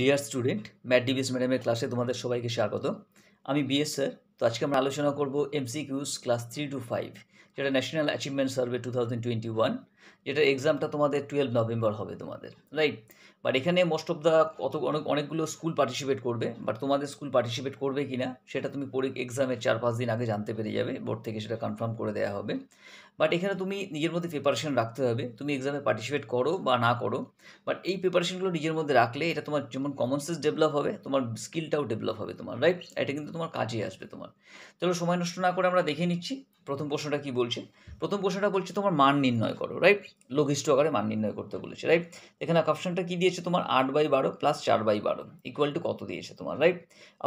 dear student mat Divi's ম্যাডামের ক্লাসে তোমাদের সবাইকে স্বাগত আমি বিএস স্যার তো আজকে আমরা আলোচনা করব MCQs class three to five যেটা national achievement survey two thousand twenty one যেটা এক্সামটা তোমাদের টুয়েলভ নভেম্বর হবে তোমাদের রাইট বাট এখানে মোস্ট অফ দ্য কত অনেক অনেকগুলো স্কুল পার্টিসিপেট করবে বাট তোমাদের স্কুল পার্টিসিপেট করবে কি না সেটা তুমি পরীক্ষা এক্সামের চার পাঁচ দিন আগে জানতে পেরে যাবে বোর্ড থেকে সেটা কনফার্ম করে দেওয়া হবে বাট এখানে তুমি নিজের মধ্যে প্রিপারেশন রাখতে হবে তুমি এক্সামে পার্টিসিপেট করো বা না করো বাট এই প্রিপারেশনগুলো নিজের মধ্যে রাখলে এটা তোমার যেমন কমন সেন্স ডেভেলপ হবে তোমার স্কিলটাও ডেভেলপ হবে তোমার রাইট এটা কিন্তু তোমার কাজে আসবে তোমার চলো সময় নষ্ট না করে আমরা দেখে নিচ্ছি প্রথম প্রশ্নটা কি বলছে প্রথম প্রশ্নটা বলছে তোমার মান নির্ণয় করো রাইট লঘিষ্ঠ আকারে মান নির্ণয় করতে বলেছে রাইট এখানে অপশানটা কি দিয়েছে তোমার আট বাই বারো প্লাস চার বাই বারো ইকুয়াল টু কত দিয়েছে তোমার রাইট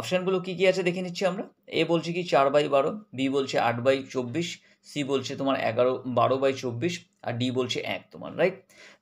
অপশানগুলো কী কী আছে দেখে নিচ্ছি আমরা এ বলছে কি চার বাই বারো বি বলছে আট বাই চব্বিশ সি বলছে তোমার এগারো বারো বাই চব্বিশ আর ডি বলছে এক তোমার রাইট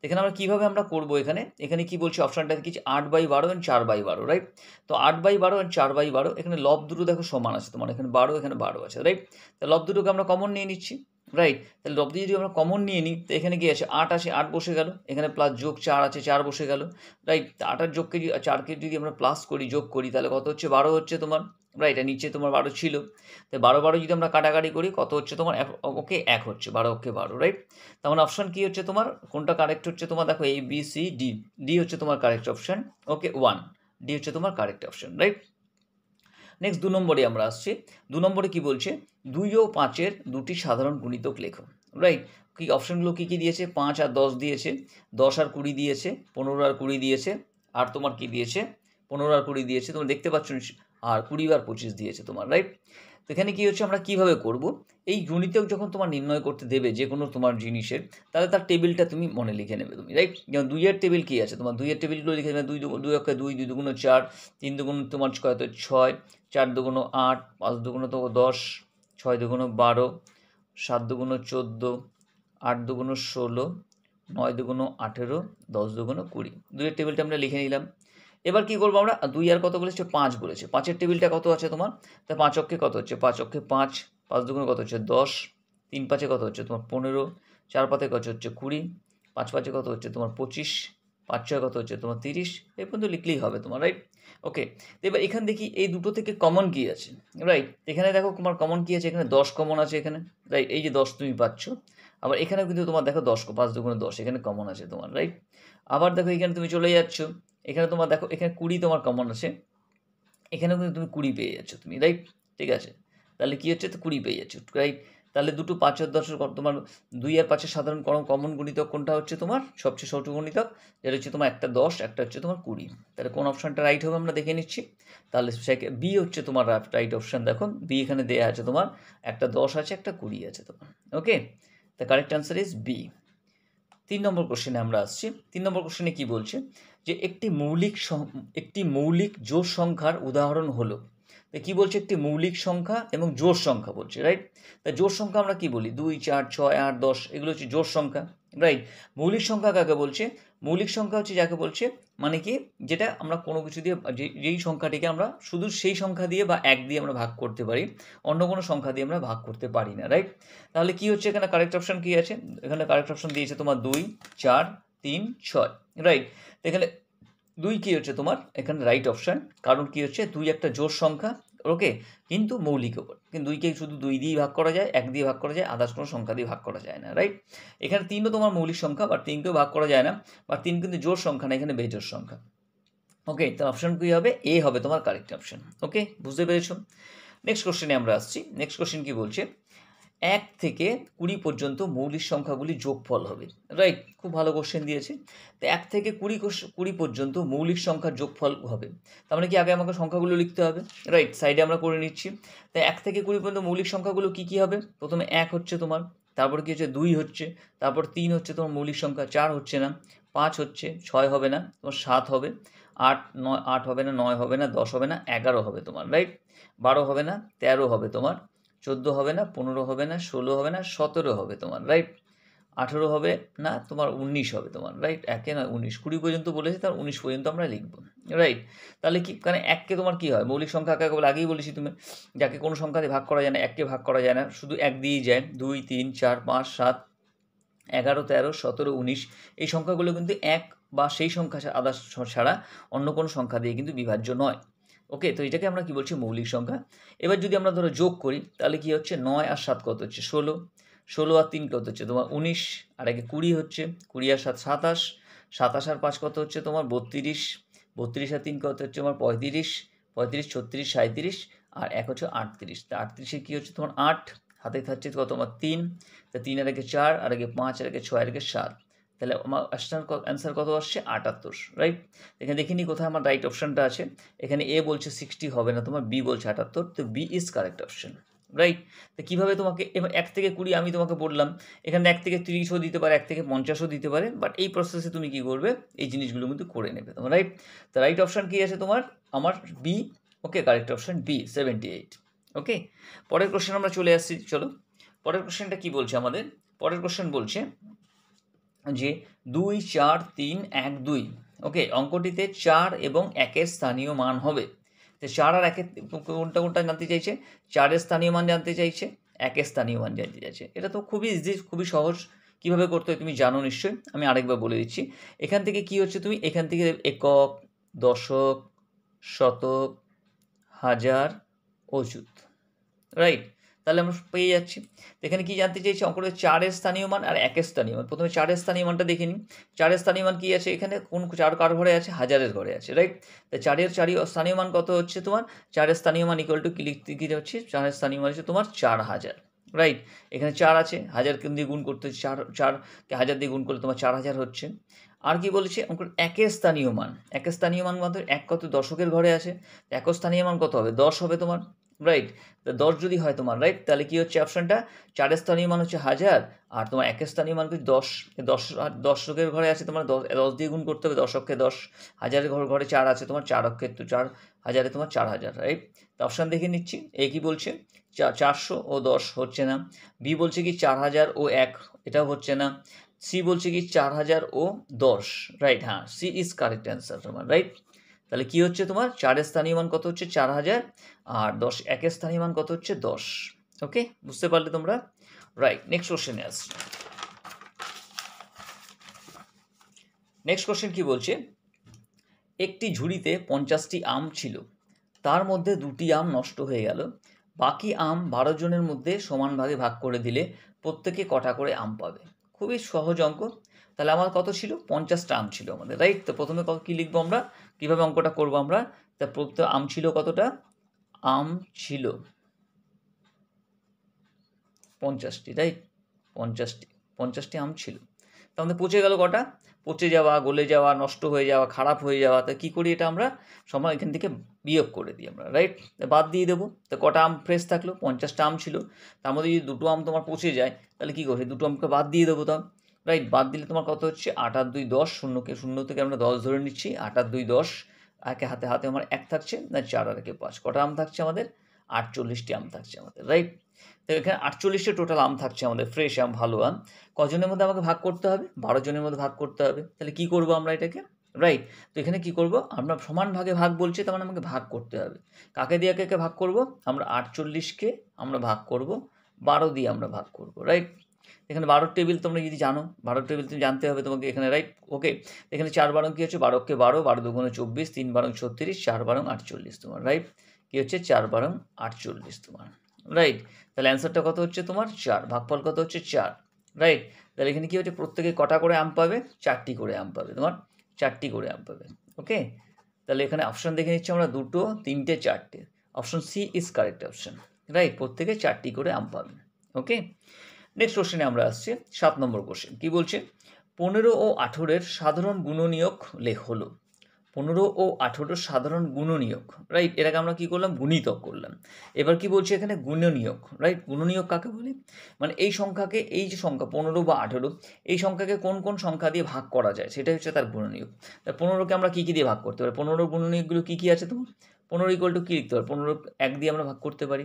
এখানে আমরা কীভাবে আমরা করবো এখানে এখানে কি বলছে অপশানটা কিছু আট বাই বারো অ্যান্ড চার বাই বারো রাইট তো আট বাই বারো অ্যান্ড চার বাই বারো এখানে লব দুটো দেখো সমান আছে তোমার এখানে বারো এখানে বারো আছে রাইট তো লব দুটোকে আমরা কমন নিয়ে নিচ্ছি রাইট তাহলে লব্ধি যদি আমরা কমন নিয়ে নিই তো এখানে কি আছে আট আছে আট বসে গেল এখানে প্লাস যোগ চার আছে চার বসে গেল রাইট আট আটার যোগকে যদি চারকে যদি আমরা প্লাস করি যোগ করি তাহলে কত হচ্ছে বারো হচ্ছে তোমার রাইট আর নিচে তোমার বারো ছিল তো বারো বারো যদি আমরা কাটাকাটি করি কত হচ্ছে তোমার ওকে এক হচ্ছে বারো ওকে বারো রাইট তেমন অপশান কী হচ্ছে তোমার কোনটা কারেক্ট হচ্ছে তোমার দেখো A B C D D হচ্ছে তোমার correct option okay one D হচ্ছে তোমার কারেক্ট অপশান রাইট নেক্সট দু নম্বরে আমরা আসছি দু নম্বরে কি বলছে দুই ও পাঁচের দুটি সাধারণ গুণিতক লেখো রাইট কি অপশনগুলো কী কী দিয়েছে পাঁচ আর দশ দিয়েছে দশ আর কুড়ি দিয়েছে পনেরো আর কুড়ি দিয়েছে আর তোমার কি দিয়েছে পনেরো আর কুড়ি দিয়েছে তোমরা দেখতে পাচ্ছ আর কুড়ি আর পঁচিশ দিয়েছে তোমার রাইট তো এখানে কী হচ্ছে আমরা কীভাবে করব এই গুণিতক যখন তোমার নির্ণয় করতে দেবে যে কোনো তোমার জিনিসের তাহলে তার টেবিলটা তুমি মনে লিখে নেবে তুমি রাইট যেমন দুইয়ের টেবিল কী আছে তোমার দুইয়ের টেবিলগুলো লিখে নেবে দুই দুই অক্ষে দুই দুই দুগুণ চার তিন দুগুণ তোমার কত ছয় চার দুগুণ আট পাঁচ দুগুণ তো দশ ছয় দুগুণ বারো সাত দুগুণ চোদ্দো আট দুগুণ ষোলো নয় দুগুণ আঠেরো দশ দুগুণ কুড়ি দুইয়ের টেবিলটা আমরা লিখে নিলাম এবার কি করবো আমরা দুই আর কত বলেছে পাঁচ বলেছে পাঁচের টেবিলটা কত আছে তোমার তা পাঁচ অক্ষে কত হচ্ছে পাঁচ অক্ষে পাঁচ পাঁচ দুগুণ কত হচ্ছে দশ তিন পাঁচে কত হচ্ছে তোমার পনেরো চার পাতে কত হচ্ছে কুড়ি পাঁচ পাঁচে কত হচ্ছে তোমার পঁচিশ পাঁচ ছয় কত হচ্ছে তোমার তিরিশ এই পর্যন্ত লিখলেই হবে তোমার রাইট ওকে এবার এখানে দেখি এই দুটো থেকে কমন কী আছে রাইট এখানে দেখো তোমার কমন কী আছে এখানে দশ কমন আছে এখানে রাইট এই যে দশ তুমি পাচ্ছ আবার এখানেও কিন্তু তোমার দেখো দশ পাঁচ দুগুণে দশ এখানে কমন আছে তোমার রাইট আবার দেখো এখানে তুমি চলে যাচ্ছ এখানে তোমার দেখো এখানে কুড়ি তোমার কমন আছে এখানেও কিন্তু তুমি কুড়ি পেয়ে যাচ্ছ তুমি রাইট ঠিক আছে তাহলে কী হচ্ছে তো কুড়ি পেয়ে যাচ্ছ রাইট তাহলে দুটো পাঁচের দশের তোমার দুই আর পাঁচের সাধারণ করম কমন গণিতক কোনটা হচ্ছে তোমার সবচেয়ে ছোটো গণিতক যেটা হচ্ছে তোমার একটা দশ একটা হচ্ছে তোমার কুড়ি তাহলে কোন অপশানটা রাইট হবে আমরা দেখে নিচ্ছি তাহলে বি হচ্ছে তোমার রাইট অপশান দেখো বি এখানে দেওয়া আছে তোমার একটা দশ আছে একটা কুড়ি আছে তোমার okay the correct answer is B তিন নম্বর কোশ্চেনে আমরা আসছি তিন নম্বর কোশ্চেনে কি বলছে যে একটি মৌলিক একটি মৌলিক জোর সংখ্যার উদাহরণ হলো তাই কী বলছে একটি মৌলিক সংখ্যা এবং জোর সংখ্যা বলছে রাইট তা জোর সংখ্যা আমরা কী বলি দুই চার ছয় আট দশ এগুলো হচ্ছে জোর সংখ্যা রাইট মৌলিক সংখ্যা কাকে বলছে মৌলিক সংখ্যা হচ্ছে যাকে বলছে মানে কি যেটা আমরা কোনো কিছু দিয়ে যেই সংখ্যাটিকে আমরা শুধু সেই সংখ্যা দিয়ে বা এক দিয়ে আমরা ভাগ করতে পারি অন্য কোনো সংখ্যা দিয়ে আমরা ভাগ করতে পারি না রাইট তাহলে কি হচ্ছে এখানে কারেক্ট অপশান কী আছে এখানে কারেক্ট অপশান দিয়েছে তোমার দুই চার তিন ছয় রাইট এখানে দুই কী হচ্ছে তোমার এখানে রাইট অপশান কারণ কী হচ্ছে দুই একটা জোর সংখ্যা ওকে কিন্তু মৌলিক ওপর কিন্তু দুইকে শুধু দুই দিয়ে ভাগ করা যায় এক দিয়ে ভাগ করা যায় আদার্স কোনো সংখ্যা দিয়ে ভাগ করা যায় না রাইট এখানে তিনও তোমার মৌলিক সংখ্যা বা তিনকেও ভাগ করা যায় না বা তিন কিন্তু জোর সংখ্যা না এখানে বেজোর সংখ্যা ওকে তো অপশন কী হবে এ হবে তোমার কারেক্ট অপশন ওকে বুঝতে পেরেছো নেক্সট কোশ্চেনে আমরা আসছি নেক্সট কোশ্চেন কি বলছে এক থেকে কুড়ি পর্যন্ত মৌলিক সংখ্যাগুলি যোগফল হবে রাইট খুব ভালো কোশ্চেন দিয়েছে তো এক থেকে কুড়ি কুড়ি পর্যন্ত মৌলিক সংখ্যার যোগফল হবে তার মানে কি আগে আমাকে সংখ্যাগুলো লিখতে হবে রাইট সাইডে আমরা করে নিচ্ছি তো এক থেকে কুড়ি পর্যন্ত মৌলিক সংখ্যাগুলো কী কী হবে প্রথমে এক হচ্ছে তোমার তারপর কী হচ্ছে দুই হচ্ছে তারপর তিন হচ্ছে তোমার মৌলিক সংখ্যা চার হচ্ছে না পাঁচ হচ্ছে ছয় হবে না তোমার সাত হবে আট নয় আট হবে না নয় হবে না দশ হবে না এগারো হবে তোমার রাইট বারো হবে না তেরো হবে তোমার চোদ্দো হবে না পনেরো হবে না ষোলো হবে না সতেরো হবে তোমার রাইট আঠেরো হবে না তোমার উনিশ হবে তোমার রাইট একে নয় উনিশ কুড়ি পর্যন্ত বলেছে তার উনিশ পর্যন্ত আমরা লিখব রাইট তাহলে কি কারণ এককে তোমার কী হয় মৌলিক সংখ্যা আঁকা কেবল আগেই বলেছি তুমি যাকে কোনো সংখ্যাতে ভাগ করা যায় না এককে ভাগ করা যায় না শুধু এক দিয়েই যায় দুই তিন চার পাঁচ সাত এগারো তেরো সতেরো উনিশ এই সংখ্যাগুলো কিন্তু এক বা সেই সংখ্যা আদার্স ছাড়া অন্য কোনো সংখ্যা দিয়ে কিন্তু বিভাজ্য নয় ওকে তো এটাকে আমরা কি বলছি মৌলিক সংখ্যা এবার যদি আমরা ধরো যোগ করি তাহলে কি হচ্ছে নয় আর সাত কত হচ্ছে ষোলো ষোলো আর তিন কত হচ্ছে তোমার উনিশ আর একে কুড়ি হচ্ছে কুড়ি আর সাত সাতাশ সাতাশ আর পাঁচ কত হচ্ছে তোমার বত্রিশ বত্রিশ আর তিন কত হচ্ছে তোমার পঁয়ত্রিশ পঁয়ত্রিশ ছত্রিশ সাঁত্রিশ আর এক হচ্ছে আটত্রিশ তা আটত্রিশে কী হচ্ছে তোমার আট হাতে থাকছে কত তোমার তিন তা তিন আর আগে চার আর এক পাঁচ আর আগে ছয় আর আগে সাত তাহলে আমার অ্যাস্টার অ্যান্সার কত আসছে আটাত্তর রাইট এখানে দেখিনি কোথায় আমার রাইট অপশানটা আছে এখানে এ বলছে সিক্সটি হবে না তোমার বি বলছে আটাত্তর তো B is correct option right তো কীভাবে তোমাকে এক থেকে কুড়ি আমি তোমাকে বললাম এখানে এক থেকে তিরিশও দিতে পারে এক থেকে পঞ্চাশও দিতে পারে বাট এই প্রসেসে তুমি কি করবে এই জিনিসগুলো কিন্তু করে নেবে তোমার রাইট তো রাইট অপশান কী আছে তোমার আমার B okay correct option B seventy eight okay পরের কোশ্চেন আমরা চলে আসছি চলো পরের কোশ্চেনটা কী বলছে আমাদের পরের কোশ্চেন বলছে যে দুই চার তিন এক দুই ওকে অঙ্কটিতে চার এবং একের স্থানীয় মান হবে তো চার আর একের কোনটা কোনটা জানতে চাইছে চারের স্থানীয় মান জানতে চাইছে একের স্থানীয় মান জানতে চাইছে এটা তো খুবই ইজি খুবই সহজ কীভাবে করতে হয় তুমি জানো নিশ্চয়ই আমি আরেকবার বলে দিচ্ছি এখান থেকে কি হচ্ছে তুমি এখান থেকে একক দশক শতক হাজার অযুত রাইট তাহলে আমরা পেয়ে যাচ্ছি এখানে কি জানতে চাইছি অঙ্কটা চারের স্থানীয় মান আর একের স্থানীয় মান প্রথমে চারের স্থানীয় মানটা দেখে নিই চারের স্থানীয় মান কী আছে এখানে কোন চার কার ঘরে আছে হাজারের ঘরে আছে রাইট তা চারের চারি স্থানীয় মান কত হচ্ছে তোমার চারের স্থানীয় মান ইকুয়াল টু ক্লিক লিখতে হচ্ছে চারের স্থানীয় মান হচ্ছে তোমার চার হাজার রাইট এখানে চার আছে হাজার দিয়ে গুণ করতে চার চারকে হাজার দিয়ে গুণ করলে তোমার চার হাজার হচ্ছে আর কি বলেছে অঙ্কুর একের স্থানীয় মান একের স্থানীয় মান মাত্র এক কত দশকের ঘরে আছে এক স্থানীয় মান কত হবে দশ হবে তোমার রাইট দশ যদি হয় তোমার রাইট তাহলে কী হচ্ছে অপশানটা চারের স্থানীয় মান হচ্ছে হাজার আর তোমার এক স্থানীয় মান হচ্ছে দশ দশ দশকের ঘরে আছে তোমার দশ দশ দিয়ে গুণ করতে হবে অক্ষে দশ হাজারের ঘর ঘরে চার আছে তোমার চার অক্ষে তো চার হাজারে তোমার চার হাজার রাইট তো অপশান দেখে নিচ্ছি এ কি বলছে চারশো ও দশ হচ্ছে না বি বলছে কি চার হাজার ও এক এটাও হচ্ছে না সি বলছে কি চার হাজার ও দশ রাইট হ্যাঁ সি ইজ কারেক্ট অ্যান্সার তোমার রাইট তাহলে কি হচ্ছে তোমার চারের স্থানীয় মান কত হচ্ছে চার হাজার আর দশ একের স্থানীয় মান কত হচ্ছে দশ ওকে বুঝতে পারলে তোমরা রাইট নেক্সট কোশ্চেনে আস নেক্সট কোশ্চেন কি বলছে একটি ঝুড়িতে পঞ্চাশটি আম ছিল তার মধ্যে দুটি আম নষ্ট হয়ে গেল বাকি আম বারো জনের মধ্যে সমানভাবে ভাগ করে দিলে প্রত্যেকে কটা করে আম পাবে খুবই সহজ অঙ্ক তাহলে আমার কত ছিল পঞ্চাশটা আম ছিল আমাদের রাইট তো প্রথমে কত কী লিখবো আমরা কীভাবে অঙ্কটা করবো আমরা তা প্রথম আম ছিল কতটা আম ছিল পঞ্চাশটি রাইট পঞ্চাশটি পঞ্চাশটি আম ছিল তা আমাদের পচে গেল কটা পচে যাওয়া গলে যাওয়া নষ্ট হয়ে যাওয়া খারাপ হয়ে যাওয়া তা কী করি এটা আমরা সময় এখান থেকে বিয়োগ করে দিই আমরা রাইট বাদ দিয়ে দেবো তো কটা আম ফ্রেশ থাকলো পঞ্চাশটা আম ছিল তার মধ্যে যদি দুটো আম তোমার পচে যায় তাহলে কী করবে দুটো আমকে বাদ দিয়ে দেবো তা রাইট বাদ দিলে তোমার কত হচ্ছে আট দুই দশ শূন্যকে শূন্য থেকে আমরা দশ ধরে নিচ্ছি আট দুই দশ একে হাতে হাতে আমার এক থাকছে না চার আর একে পাঁচ কটা আম থাকছে আমাদের আটচল্লিশটি আম থাকছে আমাদের রাইট তো এখানে আটচল্লিশটা টোটাল আম থাকছে আমাদের ফ্রেশ আম ভালো আম কজনের মধ্যে আমাকে ভাগ করতে হবে বারো জনের মধ্যে ভাগ করতে হবে তাহলে কি করব আমরা এটাকে রাইট তো এখানে কি করব আমরা সমান ভাগে ভাগ বলছি তার মানে আমাকে ভাগ করতে হবে কাকে দিয়ে একে ভাগ করব আমরা আটচল্লিশকে আমরা ভাগ করব বারো দিয়ে আমরা ভাগ করব রাইট এখানে বারো টেবিল তোমরা যদি জানো বারো টেবিল তুমি জানতে হবে তোমাকে এখানে রাইট ওকে এখানে চার বারং কী হচ্ছে বারোকে বারো বারো দুগুণে চব্বিশ তিন বারং ছত্রিশ চার বারং আটচল্লিশ তোমার রাইট কী হচ্ছে চার বারং আটচল্লিশ তোমার রাইট তাহলে অ্যান্সারটা কত হচ্ছে তোমার চার ভাগফল কত হচ্ছে চার রাইট তাহলে এখানে কী হচ্ছে প্রত্যেকে কটা করে আম পাবে চারটি করে আম পাবে তোমার চারটি করে আম পাবে ওকে তাহলে এখানে অপশন দেখে নিচ্ছি আমরা দুটো তিনটে চারটে option C is correct option right প্রত্যেকে চারটি করে আম পাবে ওকে নেক্সট কোশ্চেনে আমরা আসছি সাত নম্বর কোশ্চেন কি বলছে পনেরো ও আঠেরোর সাধারণ গুণনীয়ক লেখ হলো পনেরো ও আঠেরোর সাধারণ গুণনীয়ক রাইট এটাকে আমরা কি করলাম গুণিতক করলাম এবার কি বলছি এখানে গুণনীয়ক রাইট গুণনীয়ক কাকে বলি মানে এই সংখ্যাকে এই যে সংখ্যা পনেরো বা আঠেরো এই সংখ্যাকে কোন কোন সংখ্যা দিয়ে ভাগ করা যায় সেটাই হচ্ছে তার গুণনীয়ক তা পনেরোকে আমরা কী কী দিয়ে ভাগ করতে পারি পনেরো গুণনীয়কগুলো কী কী আছে তোমার পনেরো ইকুয়াল টু কী লিখতে পারি পনেরো এক দিয়ে আমরা ভাগ করতে পারি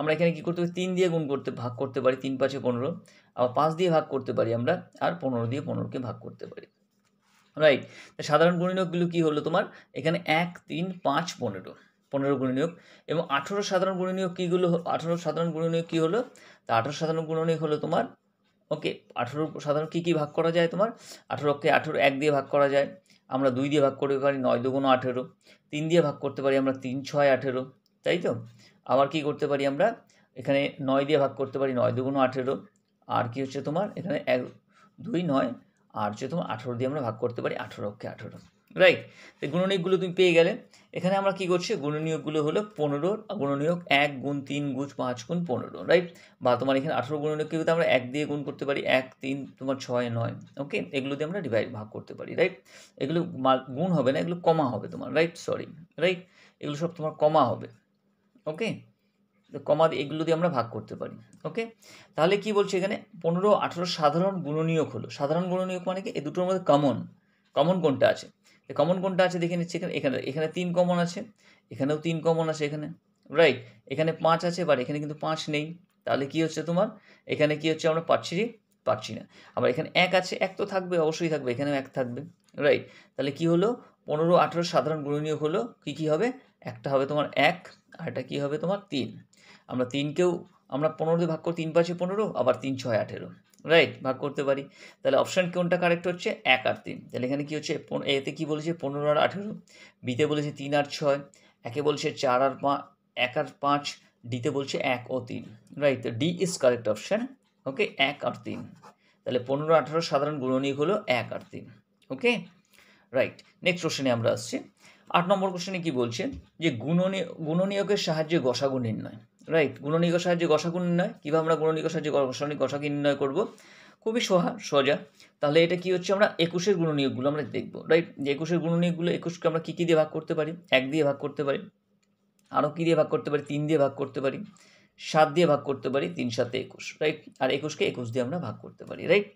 আমরা এখানে কী করতে পারি তিন দিয়ে গুণ করতে ভাগ করতে পারি তিন পাঁচে পনেরো আবার পাঁচ দিয়ে ভাগ করতে পারি আমরা আর পনেরো দিয়ে পনেরোকে ভাগ করতে পারি রাইট সাধারণ গুণনীয়কগুলো কী হলো তোমার এখানে এক তিন পাঁচ পনেরো পনেরো গুণনীয়ক এবং আঠেরো সাধারণ গুণনীয়ক কীগুলো আঠেরো সাধারণ গুণনীয়ক কী হলো তা আঠেরো সাধারণ গুণনীয়ক হলো তোমার ওকে আঠেরো সাধারণ কী কী ভাগ করা যায় তোমার আঠেরোকে আঠেরো এক দিয়ে ভাগ করা যায় আমরা দুই দিয়ে ভাগ করতে পারি নয় দুগুণ আঠেরো তিন দিয়ে ভাগ করতে পারি আমরা তিন ছয় আঠেরো তাই তো আবার কি করতে পারি আমরা এখানে নয় দিয়ে ভাগ করতে পারি নয় দুগুণ আঠেরো আর কি হচ্ছে তোমার এখানে এক দুই নয় আর হচ্ছে তোমার আঠেরো দিয়ে আমরা ভাগ করতে পারি আঠেরো অক্ষে আঠেরো রাইট তো গুণনীয়কগুলো তুমি পেয়ে গেলে এখানে আমরা কি করছি গুণনীয়কগুলো হলো পনেরো গুণনীয়ক এক গুণ তিন গুণ পাঁচ গুণ পনেরো রাইট বা তোমার এখানে আঠেরো গুণনীয়ক কিন্তু আমরা এক দিয়ে গুণ করতে পারি এক তিন তোমার ছয় নয় ওকে এগুলো দিয়ে আমরা ডিভাইড ভাগ করতে পারি রাইট এগুলো গুণ হবে না এগুলো কমা হবে তোমার রাইট সরি রাইট এগুলো সব তোমার কমা হবে ওকে তো কমা এগুলো দিয়ে আমরা ভাগ করতে পারি ওকে তাহলে কি বলছি এখানে পনেরো আঠেরো সাধারণ গুণনীয়ক হলো সাধারণ গুণনীয়ক মানে কি এ দুটোর মধ্যে কমন কমন কোনটা আছে কমন কোনটা আছে দেখে নিচ্ছি এখানে এখানে এখানে তিন কমন আছে এখানেও তিন কমন আছে এখানে রাইট এখানে পাঁচ আছে বাট এখানে কিন্তু পাঁচ নেই তাহলে কি হচ্ছে তোমার এখানে কি হচ্ছে আমরা পাচ্ছি পাচ্ছি না আবার এখানে এক আছে এক তো থাকবে অবশ্যই থাকবে এখানেও এক থাকবে রাইট তাহলে কি হলো পনেরো আঠেরো সাধারণ গুণনীয় হলো কি কি হবে একটা হবে তোমার এক আর এটা কী হবে তোমার তিন আমরা তিনকেও আমরা পনেরো দিয়ে ভাগ করি তিন পাঁচে পনেরো আবার তিন ছয় আঠেরো রাইট ভাগ করতে পারি তাহলে অপশান কোনটা কারেক্ট হচ্ছে এক আর তিন তাহলে এখানে কী হচ্ছে এতে কী বলেছে পনেরো আর আঠেরো বিতে বলেছে তিন আর ছয় একে বলছে চার আর পাঁচ এক আর পাঁচ ডিতে বলছে এক ও তিন right D is correct option okay এক আর তিন তাহলে পনেরো আঠারো সাধারণ গুণনীয় হলো এক আর তিন ওকে রাইট নেক্সট কোশ্চেনে আমরা আসছি আট নম্বর কোশ্চেনে কী বলছে যে গুণনীয় গুণনীয়কের সাহায্যে গসাগু নির্ণয় রাইট গুণনীয়কের সাহায্যে গসাগু নির্ণয় কীভাবে আমরা গুণনীয়কের সাহায্যে গসানি গসাগু নির্ণয় করব খুবই সোহা সোজা তাহলে এটা কি হচ্ছে আমরা একুশের গুণনীয়কগুলো আমরা দেখব রাইট যে একুশের গুণনীয়কগুলো একুশকে আমরা কী কী দিয়ে ভাগ করতে পারি এক দিয়ে ভাগ করতে পারি আরও কী দিয়ে ভাগ করতে পারি তিন দিয়ে ভাগ করতে পারি সাত দিয়ে ভাগ করতে পারি তিন সাতে একুশ রাইট আর একুশকে একুশ দিয়ে আমরা ভাগ করতে পারি রাইট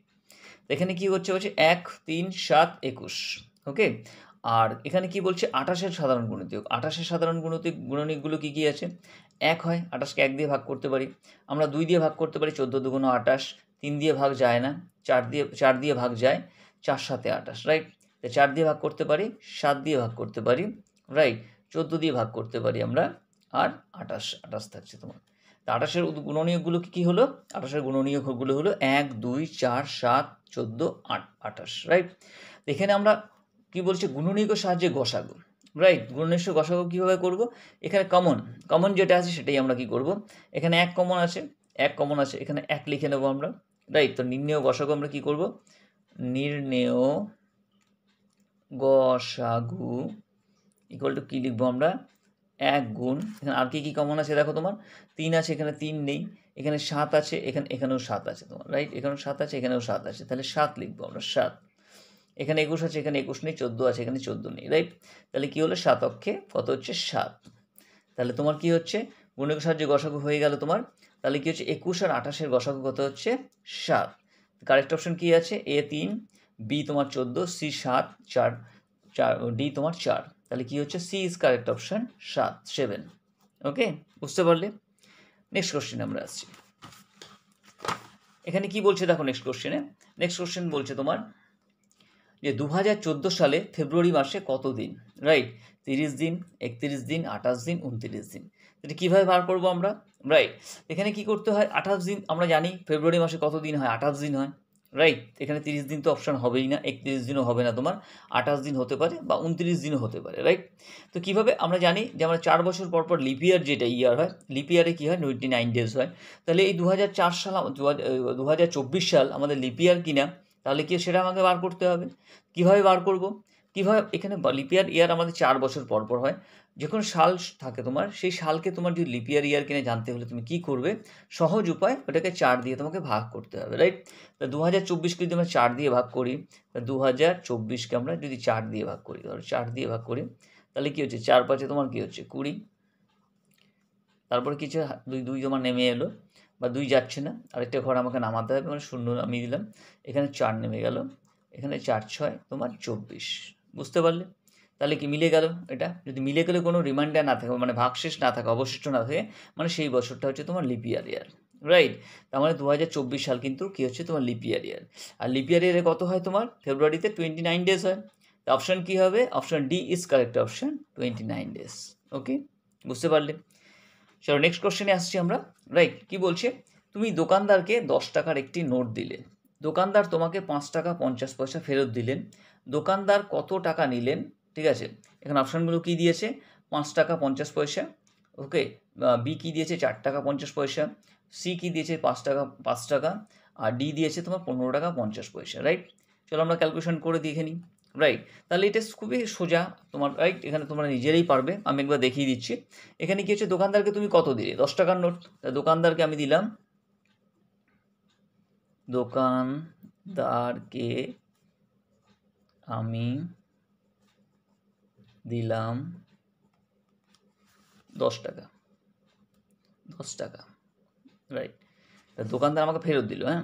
এখানে কি হচ্ছে হচ্ছে এক তিন সাত একুশ ওকে আর এখানে কি বলছে আঠাশের সাধারণ গুণতিক আঠাশের সাধারণ গুণতিক গুণনিকগুলো কী কী আছে এক হয় আঠাশকে এক দিয়ে ভাগ করতে পারি আমরা দুই দিয়ে ভাগ করতে পারি চোদ্দো দুগুণ আঠাশ তিন দিয়ে ভাগ যায় না চার দিয়ে চার দিয়ে ভাগ যায় চার সাথে আঠাশ রাইট তো চার দিয়ে ভাগ করতে পারি সাত দিয়ে ভাগ করতে পারি রাইট চোদ্দো দিয়ে ভাগ করতে পারি আমরা আর আঠাশ আঠাশ থাকছে তোমার তো আঠাশের গুণনীয়কগুলো কী কী হলো আঠাশের গুণনীয়কগুলো হলো এক দুই চার সাত চোদ্দো আট আঠাশ রাইট এখানে আমরা কি বলছে গুণনীয়কের সাহায্যে গসাগু রাইট গুণনীয় গসাগু কীভাবে করব এখানে কমন কমন যেটা আছে সেটাই আমরা কি করব এখানে এক কমন আছে এক কমন আছে এখানে এক লিখে নেবো আমরা রাইট তো নির্ণেয় গসাগু আমরা কি করব নির্ণেয় গসাগু ইকুয়াল টু কী লিখবো আমরা এক গুণ এখানে আর কি কী কমন আছে দেখো তোমার তিন আছে এখানে তিন নেই এখানে সাত আছে এখানে এখানেও সাত আছে তোমার রাইট এখানেও সাত আছে এখানেও সাত আছে তাহলে সাত লিখবো আমরা সাত এখানে একুশ আছে এখানে একুশ নেই চোদ্দো আছে এখানে চোদ্দো নেই রাইট তাহলে কী হলো সাত অক্ষে কত হচ্ছে সাত তাহলে তোমার কি হচ্ছে গুণক সাহায্যে গসাগু হয়ে গেল তোমার তাহলে কী হচ্ছে একুশ আর আঠাশের গসাগু কত হচ্ছে সাত কারেক্ট অপশন কী আছে এ তিন বি তোমার চোদ্দো সি সাত চার চার ডি তোমার চার তাহলে কি হচ্ছে সি ইজ কারেক্ট অপশন সাত সেভেন ওকে বুঝতে পারলে নেক্সট কোশ্চেন আমরা আসছি এখানে কি বলছে দেখো নেক্সট কোশ্চেনে নেক্সট কোশ্চেন বলছে তোমার যে দু সালে ফেব্রুয়ারি মাসে কত দিন রাইট তিরিশ দিন একত্রিশ দিন আঠাশ দিন উনত্রিশ দিন এটা কীভাবে বার করবো আমরা রাইট এখানে কি করতে হয় আঠাশ দিন আমরা জানি ফেব্রুয়ারি মাসে কত দিন হয় আঠাশ দিন হয় রাইট এখানে তিরিশ দিন তো অপশান হবেই না একত্রিশ দিনও হবে না তোমার আঠাশ দিন হতে পারে বা উনত্রিশ দিনও হতে পারে রাইট তো কীভাবে আমরা জানি যে আমরা চার বছর পর পর লিপিয়ার যেটা ইয়ার হয় লিপিয়ারে কী হয় নাইনটি নাইন ডেজ হয় তাহলে এই দু সাল দু সাল আমাদের লিপিয়ার কিনা তাহলে কি সেটা আমাকে বার করতে হবে কিভাবে বার করব কিভাবে এখানে লিপিয়ার ইয়ার আমাদের চার বছর পর পর হয় যখন সাল থাকে তোমার সেই সালকে তোমার যদি লিপিয়ার ইয়ার কিনে জানতে হলে তুমি কি করবে সহজ উপায় ওটাকে চার দিয়ে তোমাকে ভাগ করতে হবে রাইট তা দু হাজার চব্বিশকে যদি আমরা চার দিয়ে ভাগ করি তা দু হাজার চব্বিশকে আমরা যদি চার দিয়ে ভাগ করি ধরো চার দিয়ে ভাগ করি তাহলে কী হচ্ছে চার পাঁচে তোমার কী হচ্ছে কুড়ি তারপর কিছু দুই দুই তোমার নেমে এলো বা দুই যাচ্ছে না আরেকটা ঘর আমাকে নামাতে হবে মানে শূন্য নামিয়ে দিলাম এখানে চার নেমে গেল এখানে চার ছয় তোমার চব্বিশ বুঝতে পারলে তাহলে কি মিলে গেল এটা যদি মিলে গেলে কোনো রিমাইন্ডার না থাকে মানে ভাগশেষ না থাকে অবশিষ্ট না থাকে মানে সেই বছরটা হচ্ছে তোমার লিপিয়ার ইয়ার রাইট তার মানে দু হাজার চব্বিশ সাল কিন্তু কী হচ্ছে তোমার লিপিয়ার ইয়ার আর লিপিয়ার ইয়ারে কত হয় তোমার ফেব্রুয়ারিতে টোয়েন্টি নাইন ডেজ হয় তা অপশান কী হবে option D is correct option twenty nine days okay বুঝতে পারলে চলো নেক্সট কোশ্চেনে আসছি আমরা রাইট কি বলছে তুমি দোকানদারকে দশ টাকার একটি নোট দিলে দোকানদার তোমাকে পাঁচ টাকা পঞ্চাশ পয়সা ফেরত দিলেন দোকানদার কত টাকা নিলেন ঠিক আছে এখন অপশানগুলো কি দিয়েছে পাঁচ টাকা পঞ্চাশ পয়সা ওকে বি কি দিয়েছে চার টাকা পঞ্চাশ পয়সা সি কি দিয়েছে পাঁচ টাকা পাঁচ টাকা আর ডি দিয়েছে তোমার পনেরো টাকা পঞ্চাশ পয়সা রাইট চলো আমরা ক্যালকুলেশন করে দিয়ে নিই রাইট তাহলে এটা খুবই সোজা তোমার রাইট এখানে তোমরা নিজেরাই পারবে আমি একবার দেখিয়ে দিচ্ছি এখানে কি হচ্ছে দোকানদারকে তুমি কত দিলে দশ টাকার নোট দোকানদারকে আমি দিলাম দোকানদারকে আমি দিলাম দশ টাকা দশ টাকা রাইট তা দোকানদার আমাকে ফেরত দিল হ্যাঁ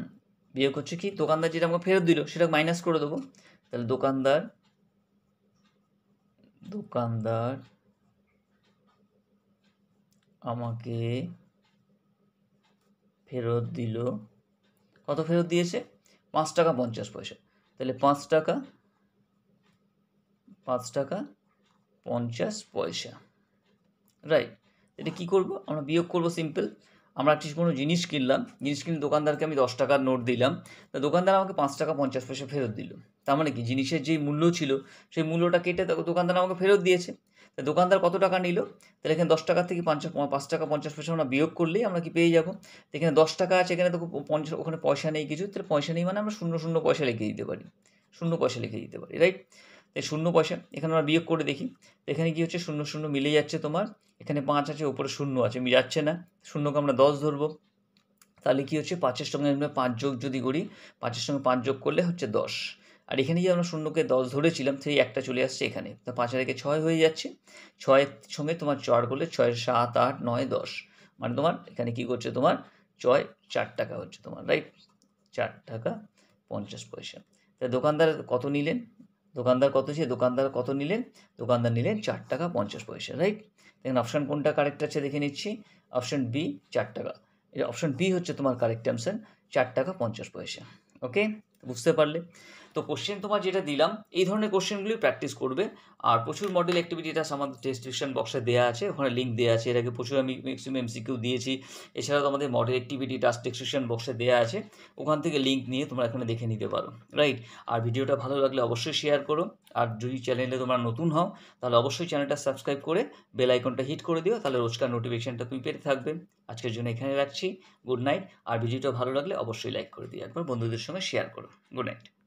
বিয়ে করছে কি দোকানদার যেটা আমাকে ফেরত দিল সেটা মাইনাস করে দেবো তাহলে দোকানদার দোকানদার আমাকে ফেরত দিল কত ফেরত দিয়েছে পাঁচ টাকা পঞ্চাশ পয়সা তাহলে পাঁচ টাকা পাঁচ টাকা পঞ্চাশ পয়সা রাইট এটা কি করব আমরা বিয়োগ করব সিম্পল আমরা কিছু কোনো জিনিস কিনলাম জিনিস কিনে দোকানদারকে আমি দশ টাকার নোট দিলাম তা দোকানদার আমাকে পাঁচ টাকা পঞ্চাশ পয়সা ফেরত দিল তার মানে কি জিনিসের যেই মূল্য ছিল সেই মূল্যটা কেটে দোকানদার আমাকে ফেরত দিয়েছে তা দোকানদার কত টাকা নিল তাহলে এখানে দশ টাকা থেকে পাঁচ পাঁচ টাকা পঞ্চাশ পয়সা আমরা বিয়োগ করলেই আমরা কি পেয়ে যাবো এখানে দশ টাকা আছে এখানে তো পঞ্চাশ ওখানে পয়সা নেই কিছু তাহলে পয়সা নেই মানে আমরা শূন্য শূন্য পয়সা লিখে দিতে পারি শূন্য পয়সা লিখে দিতে পারি রাইট তাই শূন্য পয়সা এখানে আমরা বিয়োগ করে দেখি এখানে কী হচ্ছে শূন্য শূন্য মিলে যাচ্ছে তোমার এখানে পাঁচ আছে ওপরে শূন্য আছে যাচ্ছে না শূন্যকে আমরা দশ ধরবো তাহলে কী হচ্ছে পাঁচের সঙ্গে আমরা পাঁচ যোগ যদি করি পাঁচের সঙ্গে পাঁচ যোগ করলে হচ্ছে দশ আর এখানে যে আমরা শূন্যকে দশ ধরেছিলাম সেই একটা চলে আসছে এখানে তা পাঁচ একে ছয় হয়ে যাচ্ছে ছয়ের সঙ্গে তোমার চার করলে ছয় সাত আট নয় দশ মানে তোমার এখানে কী করছে তোমার ছয় চার টাকা হচ্ছে তোমার রাইট চার টাকা পঞ্চাশ পয়সা তা দোকানদার কত নিলেন দোকানদার কত ছিল দোকানদার কত নিলেন দোকানদার নিলেন চার টাকা পঞ্চাশ পয়সা রাইট দেখেন অপশান কোনটা কারেক্ট আছে দেখে নিচ্ছি অপশান বি চার টাকা অপশান বি হচ্ছে তোমার কারেক্ট অ্যান্সার চার টাকা পঞ্চাশ পয়সা ওকে বুঝতে পারলে তো কোশ্চেন তোমার যেটা দিলাম এই ধরনের কোশ্চেনগুলি প্র্যাকটিস করবে আর প্রচুর মডেল অ্যাক্টিভিটিটা আমাদের ডিসক্রিপশন বক্সে দেওয়া আছে ওখানে লিঙ্ক দেওয়া আছে এটাকে প্রচুর আমি ম্যাক্সিমাম এমসিকিউ দিয়েছি এছাড়াও তোমাদের মডেল অ্যাক্টিভিটি টাস্ক ডিসক্রিপশন বক্সে দেওয়া আছে ওখান থেকে লিঙ্ক নিয়ে তোমরা এখানে দেখে নিতে পারো রাইট আর ভিডিওটা ভালো লাগলে অবশ্যই শেয়ার করো আর যদি চ্যানেলে তোমরা নতুন হও তাহলে অবশ্যই চ্যানেলটা সাবস্ক্রাইব করে বেল আইকনটা হিট করে দিও তাহলে রোজকার নোটিফিকেশানটা তুমি পেতে থাকবে আজকের জন্য এখানে রাখছি গুড নাইট আর ভিডিওটা ভালো লাগলে অবশ্যই লাইক করে দিও একবার বন্ধুদের সঙ্গে শেয়ার করো good night